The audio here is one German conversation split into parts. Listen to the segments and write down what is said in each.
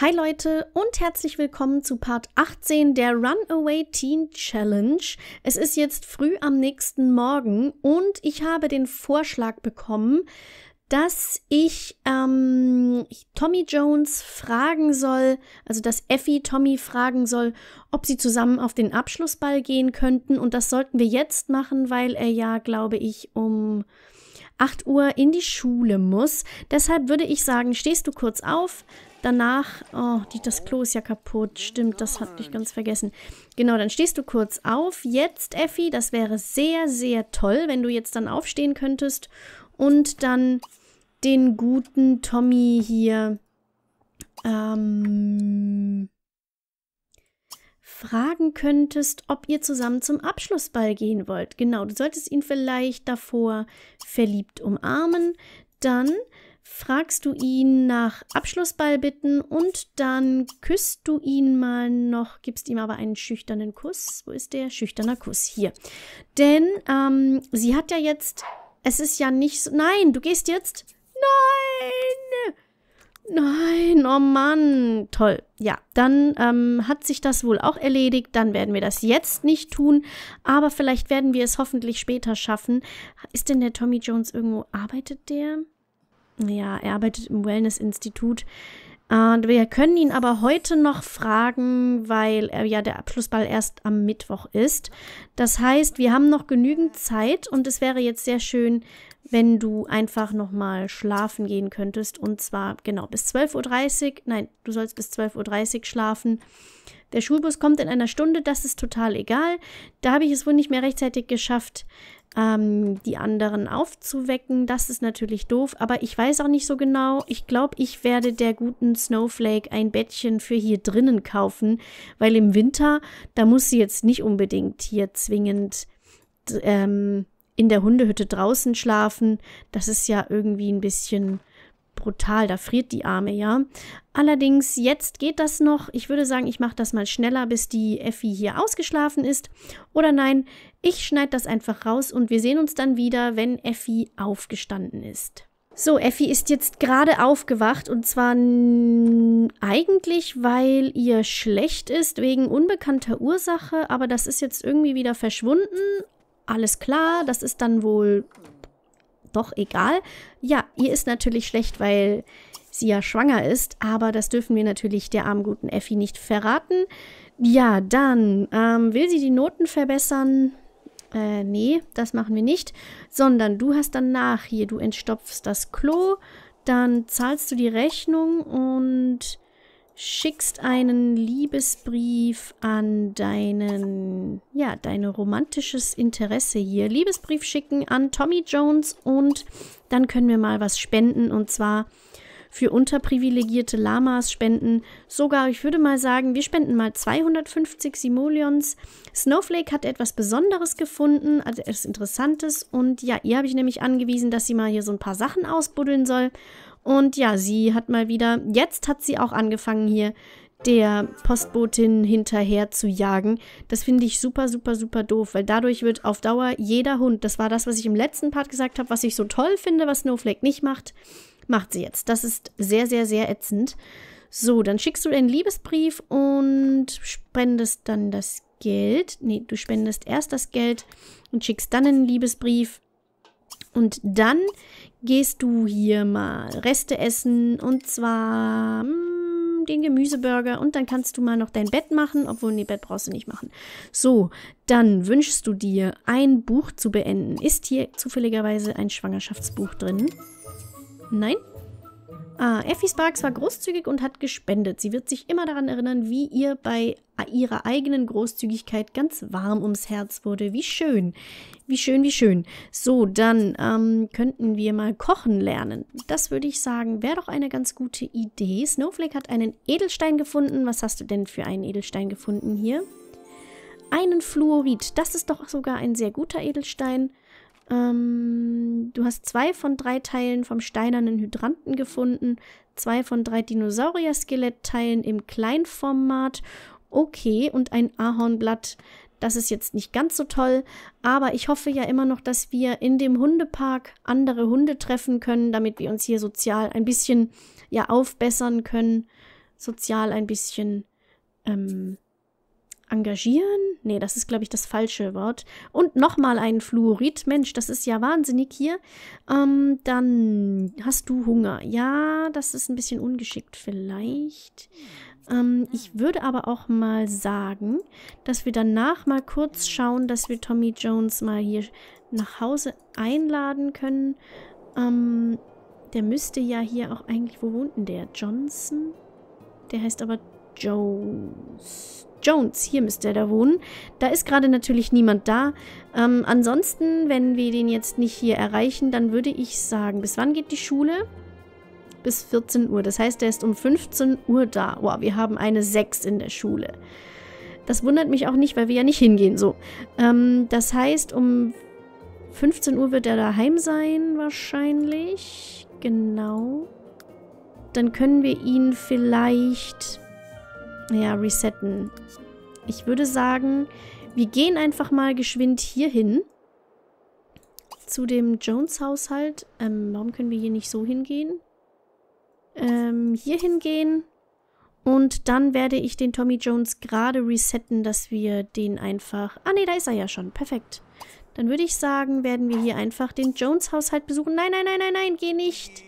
Hi Leute und herzlich willkommen zu Part 18 der Runaway Teen Challenge. Es ist jetzt früh am nächsten Morgen und ich habe den Vorschlag bekommen, dass ich ähm, Tommy Jones fragen soll, also dass Effie Tommy fragen soll, ob sie zusammen auf den Abschlussball gehen könnten. Und das sollten wir jetzt machen, weil er ja, glaube ich, um 8 Uhr in die Schule muss. Deshalb würde ich sagen, stehst du kurz auf, Danach, oh, die, das Klo ist ja kaputt. Stimmt, das hatte ich ganz vergessen. Genau, dann stehst du kurz auf. Jetzt, Effi, das wäre sehr, sehr toll, wenn du jetzt dann aufstehen könntest und dann den guten Tommy hier ähm, fragen könntest, ob ihr zusammen zum Abschlussball gehen wollt. Genau, du solltest ihn vielleicht davor verliebt umarmen. Dann fragst du ihn nach Abschlussballbitten und dann küsst du ihn mal noch, gibst ihm aber einen schüchternen Kuss. Wo ist der schüchterner Kuss? Hier. Denn ähm, sie hat ja jetzt, es ist ja nicht so, nein, du gehst jetzt, nein, Nein, oh Mann. Toll. Ja, dann ähm, hat sich das wohl auch erledigt. Dann werden wir das jetzt nicht tun. Aber vielleicht werden wir es hoffentlich später schaffen. Ist denn der Tommy Jones irgendwo? Arbeitet der? Ja, er arbeitet im Wellness-Institut. Und äh, wir können ihn aber heute noch fragen, weil äh, ja der Abschlussball erst am Mittwoch ist. Das heißt, wir haben noch genügend Zeit und es wäre jetzt sehr schön, wenn du einfach nochmal schlafen gehen könntest. Und zwar genau bis 12.30 Uhr. Nein, du sollst bis 12.30 Uhr schlafen. Der Schulbus kommt in einer Stunde, das ist total egal. Da habe ich es wohl nicht mehr rechtzeitig geschafft, ähm, die anderen aufzuwecken. Das ist natürlich doof, aber ich weiß auch nicht so genau. Ich glaube, ich werde der guten Snowflake ein Bettchen für hier drinnen kaufen, weil im Winter, da muss sie jetzt nicht unbedingt hier zwingend ähm, in der Hundehütte draußen schlafen. Das ist ja irgendwie ein bisschen brutal, da friert die Arme, ja. Allerdings, jetzt geht das noch. Ich würde sagen, ich mache das mal schneller, bis die Effi hier ausgeschlafen ist. Oder nein, ich schneide das einfach raus und wir sehen uns dann wieder, wenn Effi aufgestanden ist. So, Effi ist jetzt gerade aufgewacht und zwar eigentlich, weil ihr schlecht ist, wegen unbekannter Ursache, aber das ist jetzt irgendwie wieder verschwunden. Alles klar, das ist dann wohl doch egal. Ja, ihr ist natürlich schlecht, weil sie ja schwanger ist, aber das dürfen wir natürlich der armen guten Effi nicht verraten. Ja, dann ähm, will sie die Noten verbessern. Äh, nee, das machen wir nicht, sondern du hast danach hier, du entstopfst das Klo, dann zahlst du die Rechnung und schickst einen Liebesbrief an deinen, ja, dein romantisches Interesse hier. Liebesbrief schicken an Tommy Jones und dann können wir mal was spenden und zwar für unterprivilegierte Lamas spenden. Sogar, ich würde mal sagen, wir spenden mal 250 Simoleons. Snowflake hat etwas Besonderes gefunden, also etwas Interessantes. Und ja, ihr habe ich nämlich angewiesen, dass sie mal hier so ein paar Sachen ausbuddeln soll. Und ja, sie hat mal wieder, jetzt hat sie auch angefangen hier der Postbotin hinterher zu jagen. Das finde ich super, super, super doof, weil dadurch wird auf Dauer jeder Hund, das war das, was ich im letzten Part gesagt habe, was ich so toll finde, was Snowflake nicht macht, macht sie jetzt. Das ist sehr, sehr, sehr ätzend. So, dann schickst du einen Liebesbrief und spendest dann das Geld. Nee, du spendest erst das Geld und schickst dann einen Liebesbrief. Und dann gehst du hier mal Reste essen und zwar mh, mm, den Gemüseburger und dann kannst du mal noch dein Bett machen, obwohl, nee, Bett brauchst du nicht machen. So, dann wünschst du dir ein Buch zu beenden. Ist hier zufälligerweise ein Schwangerschaftsbuch drin? Nein? Ah, Effie Sparks war großzügig und hat gespendet. Sie wird sich immer daran erinnern, wie ihr bei ihrer eigenen Großzügigkeit ganz warm ums Herz wurde. Wie schön. Wie schön, wie schön. So, dann ähm, könnten wir mal kochen lernen. Das würde ich sagen, wäre doch eine ganz gute Idee. Snowflake hat einen Edelstein gefunden. Was hast du denn für einen Edelstein gefunden hier? Einen Fluorid. Das ist doch sogar ein sehr guter Edelstein. Ähm, du hast zwei von drei Teilen vom steinernen Hydranten gefunden, zwei von drei Dinosaurier-Skelettteilen im Kleinformat. Okay, und ein Ahornblatt. Das ist jetzt nicht ganz so toll, aber ich hoffe ja immer noch, dass wir in dem Hundepark andere Hunde treffen können, damit wir uns hier sozial ein bisschen ja aufbessern können, sozial ein bisschen ähm, engagieren? Nee, das ist, glaube ich, das falsche Wort. Und nochmal ein Fluorid. Mensch, das ist ja wahnsinnig hier. Ähm, dann hast du Hunger. Ja, das ist ein bisschen ungeschickt vielleicht. Ähm, ich würde aber auch mal sagen, dass wir danach mal kurz schauen, dass wir Tommy Jones mal hier nach Hause einladen können. Ähm, der müsste ja hier auch eigentlich... Wo wohnt denn der? Johnson? Der heißt aber Jones. Jones, hier müsste er da wohnen. Da ist gerade natürlich niemand da. Ähm, ansonsten, wenn wir den jetzt nicht hier erreichen, dann würde ich sagen, bis wann geht die Schule? Bis 14 Uhr. Das heißt, er ist um 15 Uhr da. Wow, wir haben eine 6 in der Schule. Das wundert mich auch nicht, weil wir ja nicht hingehen. So, ähm, das heißt, um 15 Uhr wird er daheim sein wahrscheinlich. Genau. Dann können wir ihn vielleicht, ja, resetten. Ich würde sagen, wir gehen einfach mal geschwind hier hin. Zu dem Jones-Haushalt. Ähm, warum können wir hier nicht so hingehen? Ähm, hier hingehen. Und dann werde ich den Tommy Jones gerade resetten, dass wir den einfach... Ah, nee, da ist er ja schon. Perfekt. Dann würde ich sagen, werden wir hier einfach den Jones-Haushalt besuchen. Nein, nein, nein, nein, nein, geh nicht.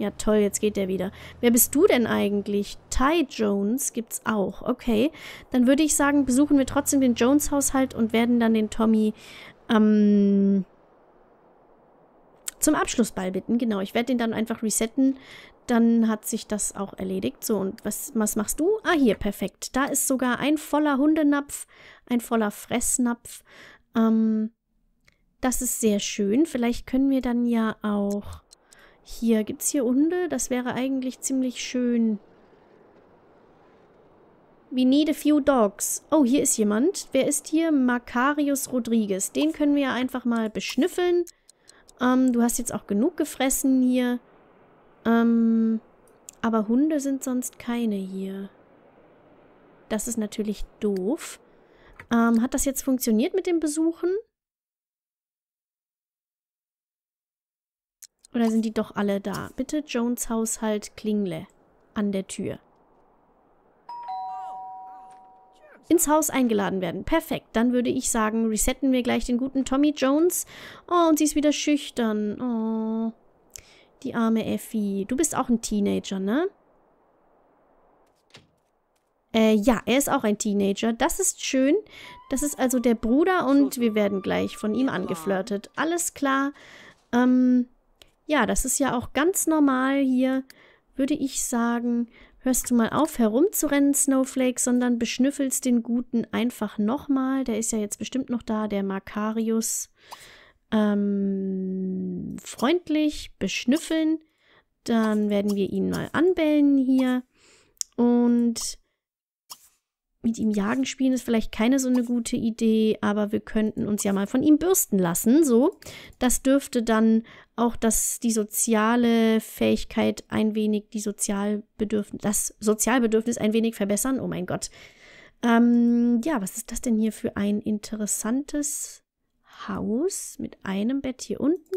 Ja, toll, jetzt geht der wieder. Wer bist du denn eigentlich? Ty Jones gibt's auch. Okay, dann würde ich sagen, besuchen wir trotzdem den Jones-Haushalt und werden dann den Tommy ähm, zum Abschlussball bitten. Genau, ich werde den dann einfach resetten. Dann hat sich das auch erledigt. So, und was, was machst du? Ah, hier, perfekt. Da ist sogar ein voller Hundenapf, ein voller Fressnapf. Ähm, das ist sehr schön. Vielleicht können wir dann ja auch hier, gibt es hier Hunde? Das wäre eigentlich ziemlich schön. We need a few dogs. Oh, hier ist jemand. Wer ist hier? Macarius Rodriguez. Den können wir ja einfach mal beschnüffeln. Ähm, du hast jetzt auch genug gefressen hier. Ähm, aber Hunde sind sonst keine hier. Das ist natürlich doof. Ähm, hat das jetzt funktioniert mit dem Besuchen? Oder sind die doch alle da? Bitte Jones Haushalt Klingle an der Tür. Ins Haus eingeladen werden. Perfekt. Dann würde ich sagen, resetten wir gleich den guten Tommy Jones. Oh, und sie ist wieder schüchtern. Oh, die arme Effi. Du bist auch ein Teenager, ne? Äh, ja, er ist auch ein Teenager. Das ist schön. Das ist also der Bruder und wir werden gleich von ihm angeflirtet. Alles klar. Ähm, ja, das ist ja auch ganz normal hier, würde ich sagen. Hörst du mal auf, herumzurennen, Snowflake, sondern beschnüffelst den Guten einfach nochmal. Der ist ja jetzt bestimmt noch da, der Makarius. Ähm, freundlich beschnüffeln. Dann werden wir ihn mal anbellen hier. Und mit ihm jagen spielen ist vielleicht keine so eine gute Idee, aber wir könnten uns ja mal von ihm bürsten lassen, so. Das dürfte dann auch das, die soziale Fähigkeit ein wenig, die Sozialbedürfnis, das Sozialbedürfnis ein wenig verbessern. Oh mein Gott. Ähm, ja, was ist das denn hier für ein interessantes Haus mit einem Bett hier unten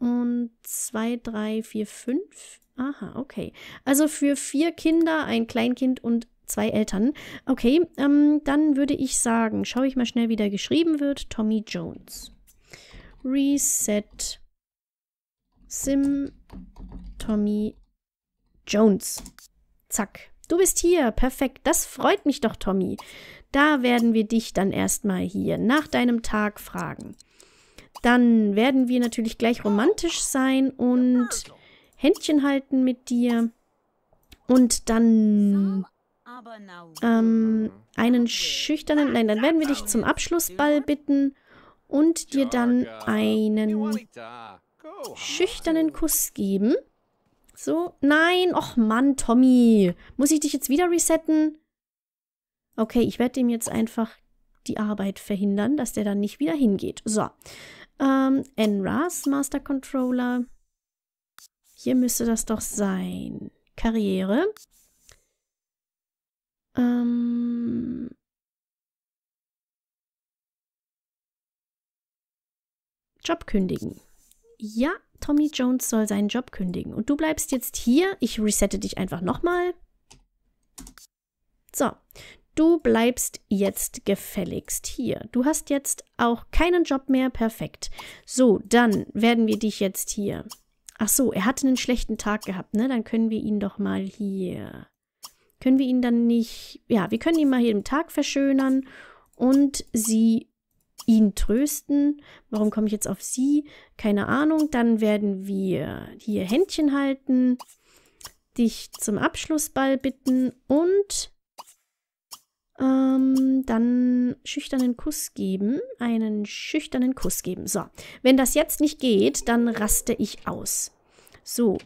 und zwei, drei, vier, fünf? Aha, okay. Also für vier Kinder, ein Kleinkind und zwei Eltern. Okay, ähm, dann würde ich sagen, schaue ich mal schnell, wie der geschrieben wird. Tommy Jones. Reset Sim Tommy Jones. Zack. Du bist hier. Perfekt. Das freut mich doch, Tommy. Da werden wir dich dann erstmal hier nach deinem Tag fragen. Dann werden wir natürlich gleich romantisch sein und Händchen halten mit dir. Und dann ähm, einen schüchternen, nein, dann werden wir dich zum Abschlussball bitten und dir dann einen schüchternen Kuss geben. So, nein, och Mann, Tommy. Muss ich dich jetzt wieder resetten? Okay, ich werde dem jetzt einfach die Arbeit verhindern, dass der dann nicht wieder hingeht. So, ähm, NRAS, Master Controller. Hier müsste das doch sein. Karriere. Ähm, Job kündigen. Ja, Tommy Jones soll seinen Job kündigen. Und du bleibst jetzt hier. Ich resette dich einfach nochmal. So, du bleibst jetzt gefälligst hier. Du hast jetzt auch keinen Job mehr. Perfekt. So, dann werden wir dich jetzt hier... Ach so, er hatte einen schlechten Tag gehabt, ne? Dann können wir ihn doch mal hier können wir ihn dann nicht, ja, wir können ihn mal jeden Tag verschönern und sie ihn trösten. Warum komme ich jetzt auf sie? Keine Ahnung. Dann werden wir hier Händchen halten, dich zum Abschlussball bitten und ähm, dann schüchternen Kuss geben. Einen schüchternen Kuss geben. So, wenn das jetzt nicht geht, dann raste ich aus. So,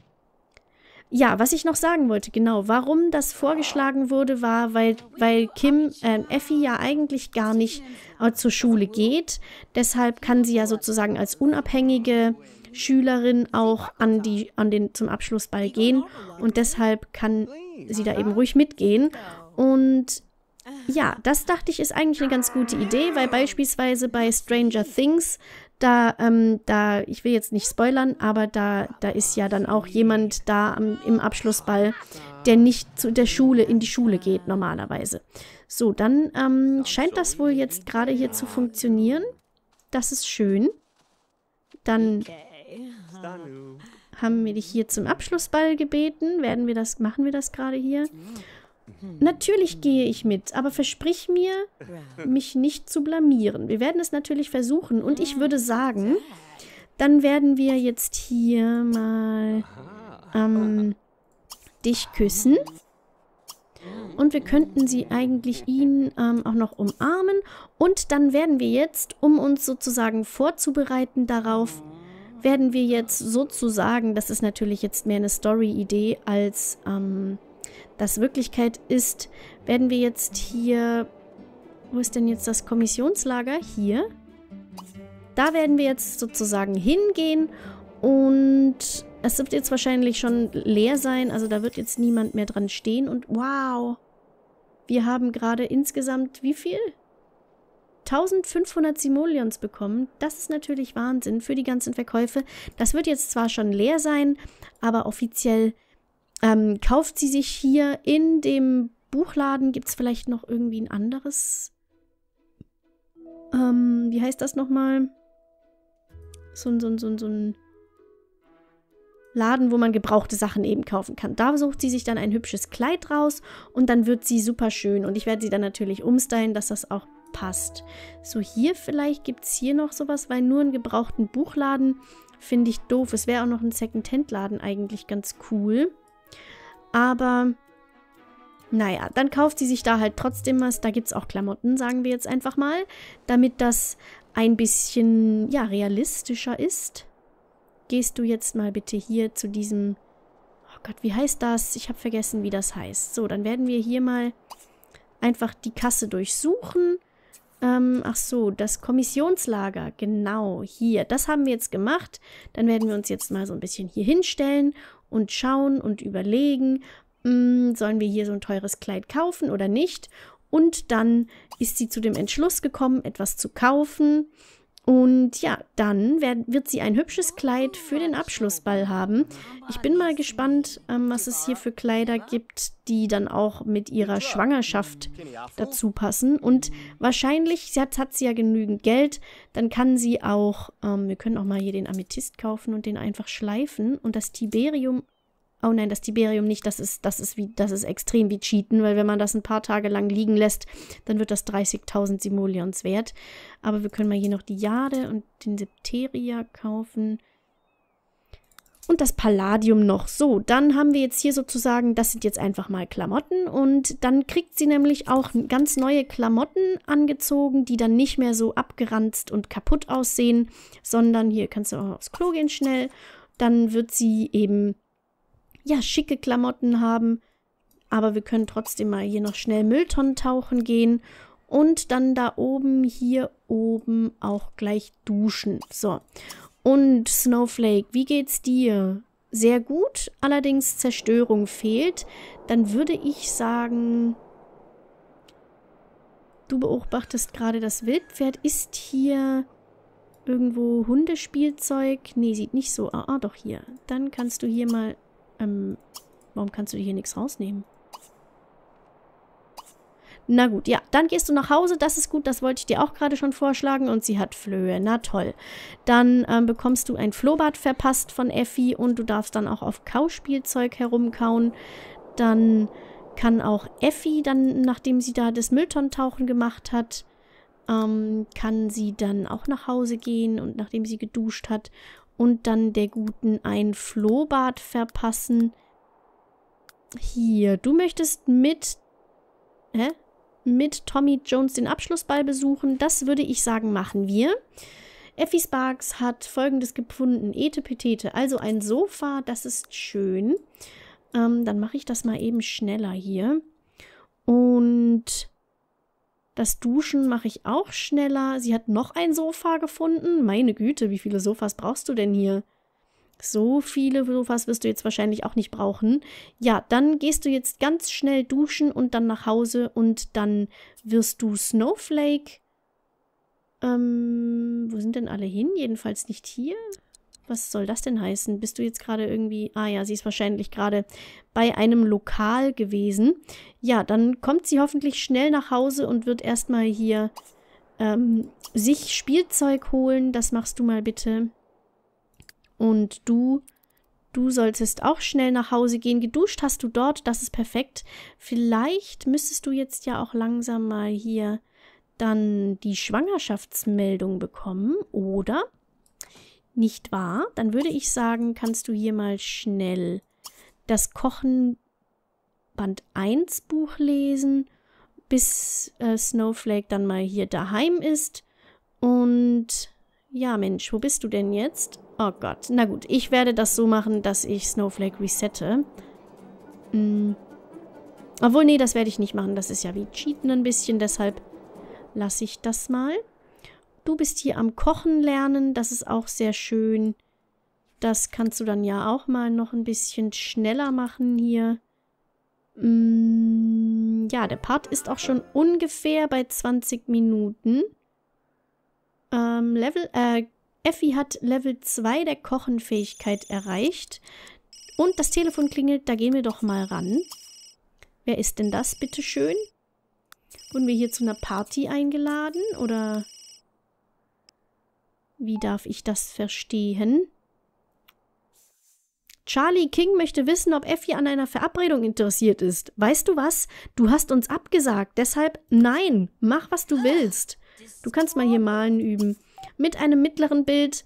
ja, was ich noch sagen wollte, genau, warum das vorgeschlagen wurde, war, weil, weil Kim, äh, Effi ja eigentlich gar nicht äh, zur Schule geht. Deshalb kann sie ja sozusagen als unabhängige Schülerin auch an die, an den, zum Abschlussball gehen. Und deshalb kann sie da eben ruhig mitgehen. Und ja, das dachte ich ist eigentlich eine ganz gute Idee, weil beispielsweise bei Stranger Things, da, ähm, da, ich will jetzt nicht spoilern, aber da, da ist ja dann auch jemand da am, im Abschlussball, der nicht zu der Schule, in die Schule geht normalerweise. So, dann ähm, scheint das wohl jetzt gerade hier zu funktionieren. Das ist schön. Dann haben wir dich hier zum Abschlussball gebeten. Werden wir das, machen wir das gerade hier. Mhm. Natürlich gehe ich mit, aber versprich mir, mich nicht zu blamieren. Wir werden es natürlich versuchen und ich würde sagen, dann werden wir jetzt hier mal ähm, dich küssen. Mhm. Und wir könnten sie eigentlich ihn ähm, auch noch umarmen. Und dann werden wir jetzt, um uns sozusagen vorzubereiten darauf, werden wir jetzt sozusagen, das ist natürlich jetzt mehr eine Story-Idee als... Ähm, das Wirklichkeit ist, werden wir jetzt hier... Wo ist denn jetzt das Kommissionslager? Hier. Da werden wir jetzt sozusagen hingehen und es wird jetzt wahrscheinlich schon leer sein, also da wird jetzt niemand mehr dran stehen und wow, wir haben gerade insgesamt wie viel? 1500 Simoleons bekommen. Das ist natürlich Wahnsinn für die ganzen Verkäufe. Das wird jetzt zwar schon leer sein, aber offiziell ähm, kauft sie sich hier in dem Buchladen? Gibt es vielleicht noch irgendwie ein anderes? Ähm, wie heißt das nochmal? So ein, so ein, so ein, so ein Laden, wo man gebrauchte Sachen eben kaufen kann. Da sucht sie sich dann ein hübsches Kleid raus und dann wird sie super schön. Und ich werde sie dann natürlich umstylen, dass das auch passt. So hier vielleicht gibt es hier noch sowas, weil nur einen gebrauchten Buchladen finde ich doof. Es wäre auch noch ein Second-Hand-Laden eigentlich ganz cool. Aber naja, dann kauft sie sich da halt trotzdem was. Da gibt es auch Klamotten, sagen wir jetzt einfach mal, damit das ein bisschen, ja, realistischer ist. Gehst du jetzt mal bitte hier zu diesem... Oh Gott, wie heißt das? Ich habe vergessen, wie das heißt. So, dann werden wir hier mal einfach die Kasse durchsuchen. Ähm, ach so, das Kommissionslager, genau, hier. Das haben wir jetzt gemacht. Dann werden wir uns jetzt mal so ein bisschen hier hinstellen und schauen und überlegen, mh, mm, sollen wir hier so ein teures Kleid kaufen oder nicht. Und dann ist sie zu dem Entschluss gekommen, etwas zu kaufen. Und ja, dann wird sie ein hübsches Kleid für den Abschlussball haben. Ich bin mal gespannt, ähm, was es hier für Kleider gibt, die dann auch mit ihrer Schwangerschaft dazu passen. Und wahrscheinlich, jetzt hat sie ja genügend Geld, dann kann sie auch, ähm, wir können auch mal hier den Amethyst kaufen und den einfach schleifen und das Tiberium oh nein, das Tiberium nicht, das ist, das ist wie, das ist extrem wie Cheaten, weil wenn man das ein paar Tage lang liegen lässt, dann wird das 30.000 Simoleons wert. Aber wir können mal hier noch die Jade und den Septeria kaufen. Und das Palladium noch. So, dann haben wir jetzt hier sozusagen, das sind jetzt einfach mal Klamotten. Und dann kriegt sie nämlich auch ganz neue Klamotten angezogen, die dann nicht mehr so abgeranzt und kaputt aussehen, sondern hier kannst du auch aufs Klo gehen schnell. Dann wird sie eben ja, schicke Klamotten haben. Aber wir können trotzdem mal hier noch schnell Mülltonnen tauchen gehen. Und dann da oben, hier oben auch gleich duschen. So. Und Snowflake, wie geht's dir? Sehr gut, allerdings Zerstörung fehlt. Dann würde ich sagen, du beobachtest gerade das Wildpferd. Ist hier irgendwo Hundespielzeug? Nee, sieht nicht so. Ah, ah, doch hier. Dann kannst du hier mal ähm, warum kannst du hier nichts rausnehmen? Na gut, ja, dann gehst du nach Hause, das ist gut, das wollte ich dir auch gerade schon vorschlagen und sie hat Flöhe, na toll. Dann ähm, bekommst du ein Flohbad verpasst von Effi und du darfst dann auch auf Kauspielzeug herumkauen. Dann kann auch Effi dann, nachdem sie da das Mülltontauchen gemacht hat, ähm, kann sie dann auch nach Hause gehen und nachdem sie geduscht hat und dann der guten ein Flohbad verpassen. Hier, du möchtest mit... Hä? Mit Tommy Jones den Abschlussball besuchen. Das würde ich sagen, machen wir. Effie Sparks hat folgendes gefunden. Etepetete, also ein Sofa, das ist schön. Ähm, dann mache ich das mal eben schneller hier. Und das Duschen mache ich auch schneller. Sie hat noch ein Sofa gefunden. Meine Güte, wie viele Sofas brauchst du denn hier? So viele Sofas wirst du jetzt wahrscheinlich auch nicht brauchen. Ja, dann gehst du jetzt ganz schnell duschen und dann nach Hause und dann wirst du Snowflake. Ähm, wo sind denn alle hin? Jedenfalls nicht hier. Was soll das denn heißen? Bist du jetzt gerade irgendwie. Ah ja, sie ist wahrscheinlich gerade bei einem Lokal gewesen. Ja, dann kommt sie hoffentlich schnell nach Hause und wird erstmal hier ähm, sich Spielzeug holen. Das machst du mal bitte. Und du Du solltest auch schnell nach Hause gehen. Geduscht hast du dort, das ist perfekt. Vielleicht müsstest du jetzt ja auch langsam mal hier dann die Schwangerschaftsmeldung bekommen, oder? Nicht wahr? Dann würde ich sagen, kannst du hier mal schnell das Kochen Band 1 Buch lesen, bis äh, Snowflake dann mal hier daheim ist. Und ja, Mensch, wo bist du denn jetzt? Oh Gott, na gut, ich werde das so machen, dass ich Snowflake resette. Hm. Obwohl, nee, das werde ich nicht machen. Das ist ja wie Cheaten ein bisschen, deshalb lasse ich das mal. Du bist hier am Kochen lernen, das ist auch sehr schön. Das kannst du dann ja auch mal noch ein bisschen schneller machen hier. Mm, ja, der Part ist auch schon ungefähr bei 20 Minuten. Ähm, Level, äh, Effi hat Level 2 der Kochenfähigkeit erreicht. Und das Telefon klingelt, da gehen wir doch mal ran. Wer ist denn das, bitteschön? Wurden wir hier zu einer Party eingeladen? Oder wie darf ich das verstehen? Charlie King möchte wissen, ob Effie an einer Verabredung interessiert ist. Weißt du was? Du hast uns abgesagt. Deshalb nein, mach was du willst. Du kannst mal hier malen üben. Mit einem mittleren Bild.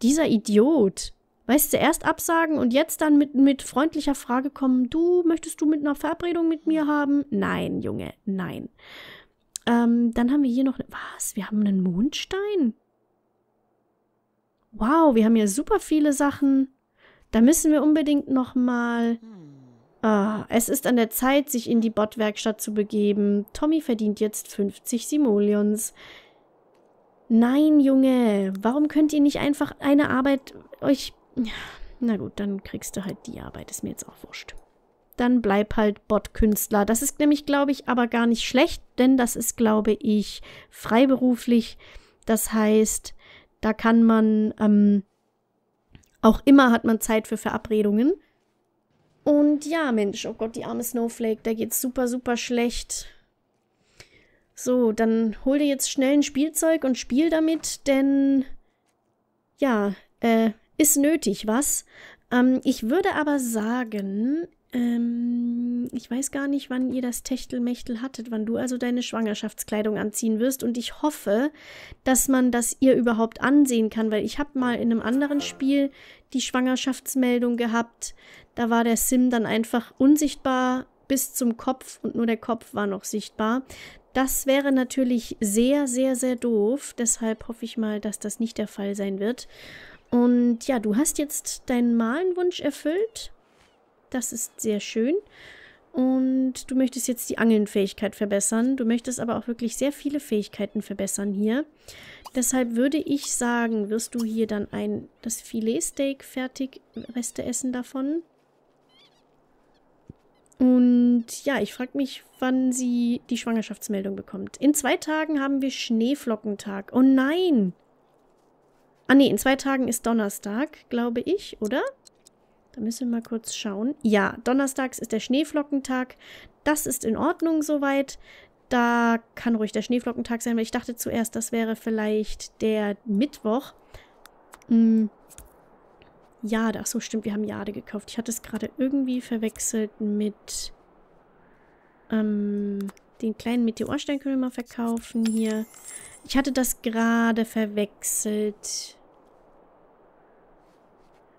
Dieser Idiot. Weißt du, erst absagen und jetzt dann mit, mit freundlicher Frage kommen. Du, möchtest du mit einer Verabredung mit mir haben? Nein, Junge, nein. Ähm, dann haben wir hier noch... Ne, was? Wir haben einen Mondstein? wow, wir haben hier super viele Sachen. Da müssen wir unbedingt noch mal. Ah, es ist an der Zeit, sich in die Bot-Werkstatt zu begeben. Tommy verdient jetzt 50 Simoleons. Nein, Junge, warum könnt ihr nicht einfach eine Arbeit euch... Na gut, dann kriegst du halt die Arbeit, ist mir jetzt auch wurscht. Dann bleib halt Bot-Künstler. Das ist nämlich, glaube ich, aber gar nicht schlecht, denn das ist, glaube ich, freiberuflich. Das heißt, da kann man ähm, auch immer hat man Zeit für Verabredungen. Und ja, Mensch, oh Gott, die arme Snowflake, da geht's super, super schlecht. So, dann hol dir jetzt schnell ein Spielzeug und spiel damit, denn ja, äh, ist nötig, was? Ähm, ich würde aber sagen, ähm, ich weiß gar nicht, wann ihr das Techtelmechtel hattet, wann du also deine Schwangerschaftskleidung anziehen wirst. Und ich hoffe, dass man das ihr überhaupt ansehen kann, weil ich habe mal in einem anderen Spiel die Schwangerschaftsmeldung gehabt. Da war der Sim dann einfach unsichtbar bis zum Kopf und nur der Kopf war noch sichtbar. Das wäre natürlich sehr, sehr, sehr doof. Deshalb hoffe ich mal, dass das nicht der Fall sein wird. Und ja, du hast jetzt deinen Malenwunsch erfüllt das ist sehr schön. Und du möchtest jetzt die Angelnfähigkeit verbessern. Du möchtest aber auch wirklich sehr viele Fähigkeiten verbessern hier. Deshalb würde ich sagen, wirst du hier dann ein das Filetsteak fertig, Reste essen davon. Und ja, ich frage mich, wann sie die Schwangerschaftsmeldung bekommt. In zwei Tagen haben wir Schneeflockentag. Oh nein! Ah ne, in zwei Tagen ist Donnerstag, glaube ich, oder? Da müssen wir mal kurz schauen. Ja, donnerstags ist der Schneeflockentag. Das ist in Ordnung soweit. Da kann ruhig der Schneeflockentag sein, weil ich dachte zuerst, das wäre vielleicht der Mittwoch. Hm. Jade. Ach so, stimmt, wir haben Jade gekauft. Ich hatte es gerade irgendwie verwechselt mit ähm, den kleinen Meteorstein können wir mal verkaufen hier. Ich hatte das gerade verwechselt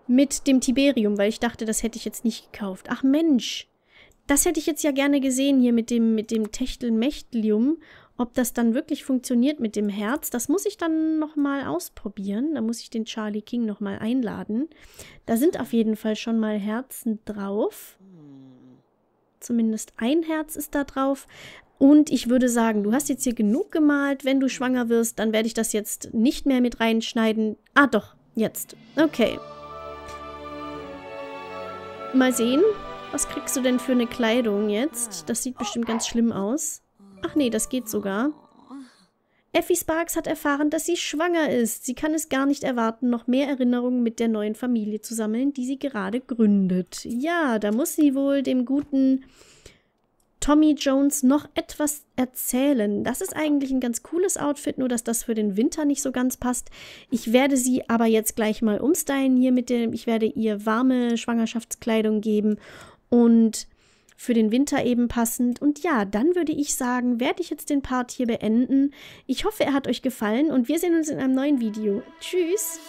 mit dem Tiberium, weil ich dachte, das hätte ich jetzt nicht gekauft. Ach Mensch, das hätte ich jetzt ja gerne gesehen hier mit dem, mit dem Techtelmechtlium. Ob das dann wirklich funktioniert mit dem Herz, das muss ich dann nochmal ausprobieren. Da muss ich den Charlie King nochmal einladen. Da sind auf jeden Fall schon mal Herzen drauf. Zumindest ein Herz ist da drauf. Und ich würde sagen, du hast jetzt hier genug gemalt. Wenn du schwanger wirst, dann werde ich das jetzt nicht mehr mit reinschneiden. Ah doch, jetzt. Okay. Mal sehen. Was kriegst du denn für eine Kleidung jetzt? Das sieht bestimmt ganz schlimm aus. Ach nee, das geht sogar. Effie Sparks hat erfahren, dass sie schwanger ist. Sie kann es gar nicht erwarten, noch mehr Erinnerungen mit der neuen Familie zu sammeln, die sie gerade gründet. Ja, da muss sie wohl dem guten Tommy Jones noch etwas erzählen. Das ist eigentlich ein ganz cooles Outfit, nur dass das für den Winter nicht so ganz passt. Ich werde sie aber jetzt gleich mal umstylen hier mit dem, ich werde ihr warme Schwangerschaftskleidung geben und für den Winter eben passend. Und ja, dann würde ich sagen, werde ich jetzt den Part hier beenden. Ich hoffe, er hat euch gefallen und wir sehen uns in einem neuen Video. Tschüss!